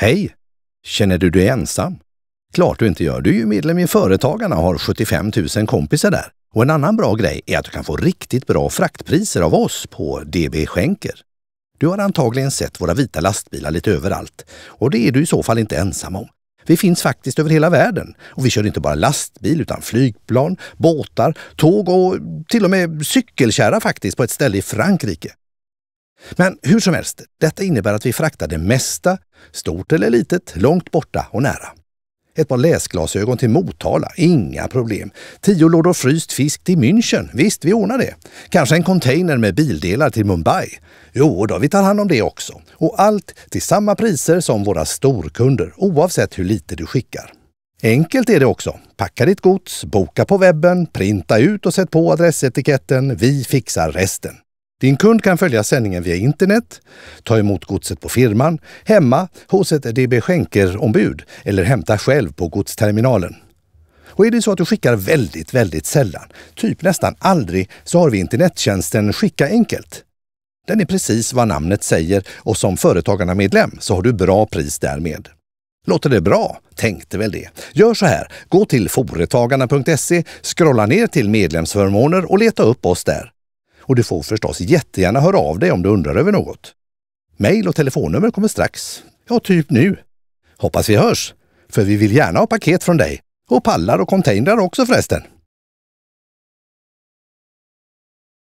Hej! Känner du dig ensam? Klart du inte gör. Du är ju medlem i Företagarna och har 75 000 kompisar där. Och en annan bra grej är att du kan få riktigt bra fraktpriser av oss på DB Schenker. Du har antagligen sett våra vita lastbilar lite överallt och det är du i så fall inte ensam om. Vi finns faktiskt över hela världen och vi kör inte bara lastbil utan flygplan, båtar, tåg och till och med cykelkärra faktiskt på ett ställe i Frankrike. Men hur som helst, detta innebär att vi fraktar det mesta, stort eller litet, långt borta och nära. Ett par läsglasögon till Motala, inga problem. Tio lådor fryst fisk till München, visst vi ordnar det. Kanske en container med bildelar till Mumbai. Jo, då vi tar hand om det också. Och allt till samma priser som våra storkunder, oavsett hur lite du skickar. Enkelt är det också. Packa ditt gods, boka på webben, printa ut och sätt på adressetiketten. Vi fixar resten. Din kund kan följa sändningen via internet, ta emot godset på firman, hemma, hos ett DB Schenker-ombud eller hämta själv på godsterminalen. Och är det så att du skickar väldigt, väldigt sällan, typ nästan aldrig, så har vi internettjänsten Skicka enkelt. Den är precis vad namnet säger och som Företagarna-medlem så har du bra pris därmed. Låter det bra? Tänkte väl det. Gör så här, gå till Företagarna.se, scrolla ner till medlemsförmåner och leta upp oss där. Och du får förstås jättegärna höra av dig om du undrar över något. Mail och telefonnummer kommer strax. Ja, typ nu. Hoppas vi hörs, för vi vill gärna ha paket från dig. Och pallar och containrar också förresten.